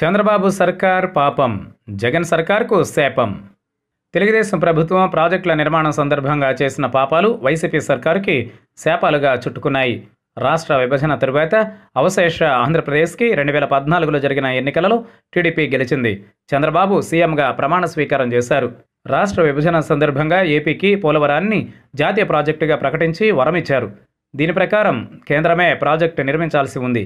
చంద్రబాబు సర్కార్ పాపం జగన్ సర్కార్కు శాపం తెలుగుదేశం ప్రభుత్వం ప్రాజెక్టుల నిర్మాణం సందర్భంగా చేసిన పాపాలు వైసీపీ సర్కారుకి శాపాలుగా చుట్టుకున్నాయి రాష్ట్ర విభజన తరువాత అవశేష ఆంధ్రప్రదేశ్కి రెండు వేల పద్నాలుగులో జరిగిన ఎన్నికలలో టీడీపీ గెలిచింది చంద్రబాబు సీఎంగా ప్రమాణ స్వీకారం చేశారు రాష్ట్ర విభజన సందర్భంగా ఏపీకి పోలవరాన్ని జాతీయ ప్రాజెక్టుగా ప్రకటించి వరమిచ్చారు దీని ప్రకారం కేంద్రమే ప్రాజెక్టు నిర్మించాల్సి ఉంది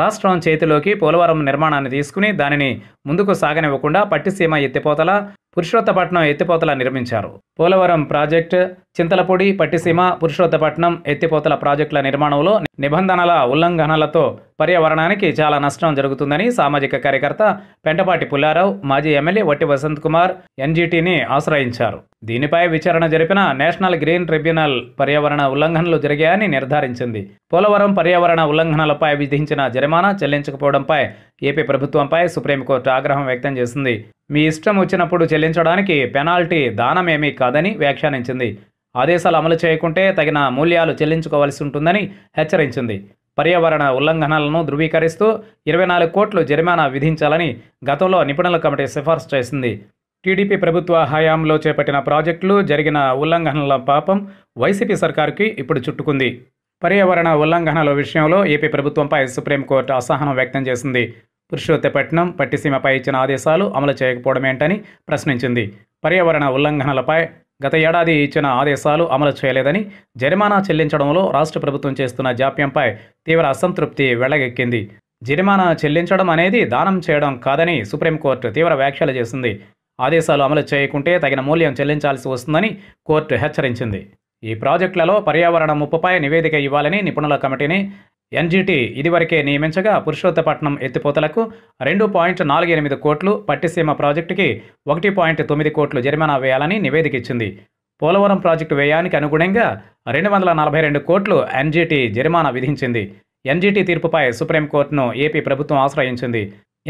రాష్ట్రం చేతిలోకి పోలవరం నిర్మాణాన్ని తీసుకుని దానిని ముందుకు సాగనివ్వకుండా పట్టిసీమ ఎత్తిపోతల పురుషోత్తపట్నం ఎత్తిపోతల నిర్మించారు పోలవరం ప్రాజెక్టు చింతలపూడి పట్టిసీమ పురుషోత్తపట్నం ఎత్తిపోతల ప్రాజెక్టుల నిర్మాణంలో నిబంధనల ఉల్లంఘనలతో పర్యావరణానికి చాలా నష్టం జరుగుతుందని సామాజిక కార్యకర్త పెంటపాటి పుల్లారావు మాజీ ఎమ్మెల్యే వట్టి వసంత్ కుమార్ ఎన్జీటీని ఆశ్రయించారు దీనిపై విచారణ జరిపిన నేషనల్ గ్రీన్ ట్రిబ్యునల్ పర్యావరణ ఉల్లంఘనలు జరిగాయని నిర్ధారించింది పోలవరం పర్యావరణ ఉల్లంఘనలపై విధించిన జరిమానా చెల్లించకపోవడంపై ఏపీ ప్రభుత్వంపై సుప్రీంకోర్టు ఆగ్రహం వ్యక్తం చేసింది మీ ఇష్టం వచ్చినప్పుడు చెల్లించడానికి పెనాల్టీ దానమేమీ కాదని వ్యాఖ్యానించింది ఆదేశాలు అమలు చేయకుంటే తగిన మూల్యాలు చెల్లించుకోవాల్సి ఉంటుందని హెచ్చరించింది పర్యావరణ ఉల్లంఘనలను ధృవీకరిస్తూ ఇరవై నాలుగు కోట్లు జరిమానా విధించాలని గతంలో నిపుణుల కమిటీ సిఫార్సు చేసింది టీడీపీ ప్రభుత్వ హయాంలో చేపట్టిన ప్రాజెక్టులు జరిగిన ఉల్లంఘనల పాపం వైసీపీ సర్కారుకి ఇప్పుడు చుట్టుకుంది పర్యావరణ ఉల్లంఘనల విషయంలో ఏపీ ప్రభుత్వంపై సుప్రీంకోర్టు అసహనం వ్యక్తం చేసింది పురుషోత్తపట్నం పట్టిసీమపై ఇచ్చిన ఆదేశాలు అమలు చేయకపోవడమేంటని ప్రశ్నించింది పర్యావరణ ఉల్లంఘనలపై గత ఏడాది ఇచ్చిన ఆదేశాలు అమలు చేయలేదని జరిమానా చెల్లించడంలో రాష్ట్ర ప్రభుత్వం చేస్తున్న జాప్యంపై తీవ్ర అసంతృప్తి వెళ్లగెక్కింది జరిమానా చెల్లించడం అనేది దానం చేయడం కాదని సుప్రీంకోర్టు తీవ్ర వ్యాఖ్యలు చేసింది ఆదేశాలు అమలు చేయకుంటే తగిన మూల్యం చెల్లించాల్సి వస్తుందని కోర్టు హెచ్చరించింది ఈ ప్రాజెక్టులలో పర్యావరణ ముప్పుపై నివేదిక ఇవ్వాలని నిపుణుల కమిటీని ఎన్జీటీ ఇదివరకే నియమించగా పురుషోత్తపట్నం ఎత్తిపోతలకు రెండు పాయింట్ నాలుగు ఎనిమిది కోట్లు పట్టిసీమ ప్రాజెక్టుకి ఒకటి పాయింట్ తొమ్మిది కోట్లు జరిమానా వేయాలని నివేదిక ఇచ్చింది పోలవరం ప్రాజెక్టు వ్యయానికి అనుగుణంగా రెండు వందల నలభై రెండు కోట్లు ఎన్జీటీ జరిమానా విధించింది ఎన్జీటీ తీర్పుపై సుప్రీంకోర్టును ఏపీ ప్రభుత్వం ఆశ్రయించింది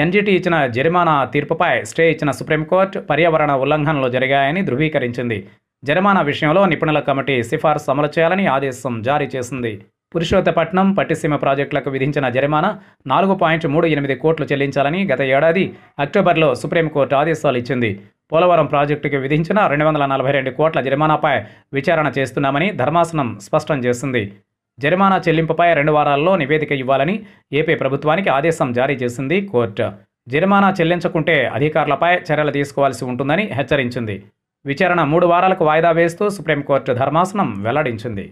ఎన్జీటీ ఇచ్చిన జరిమానా తీర్పుపై స్టే ఇచ్చిన సుప్రీంకోర్టు పర్యావరణ ఉల్లంఘనలు జరిగాయని ధృవీకరించింది జరిమానా విషయంలో నిపుణుల కమిటీ సిఫార్సు అమలు చేయాలని ఆదేశం జారీ చేసింది పురుషోత్తపట్నం పట్టిసీమ ప్రాజెక్టులకు విధించిన జరిమానా నాలుగు పాయింట్ మూడు ఎనిమిది కోట్లు చెల్లించాలని గత ఏడాది అక్టోబర్లో సుప్రీంకోర్టు ఆదేశాలు ఇచ్చింది పోలవరం ప్రాజెక్టుకు విధించిన రెండు వందల నలభై రెండు కోట్ల జరిమానాపై విచారణ చేస్తున్నామని ధర్మాసనం స్పష్టం చేసింది జరిమానా చెల్లింపుపై రెండు వారాల్లో నివేదిక ఇవ్వాలని ఏపీ ప్రభుత్వానికి ఆదేశం జారీ చేసింది కోర్టు జరిమానా చెల్లించకుంటే అధికారులపై చర్యలు తీసుకోవాల్సి ఉంటుందని హెచ్చరించింది విచారణ మూడు వారాలకు వాయిదా వేస్తూ సుప్రీంకోర్టు ధర్మాసనం వెల్లడించింది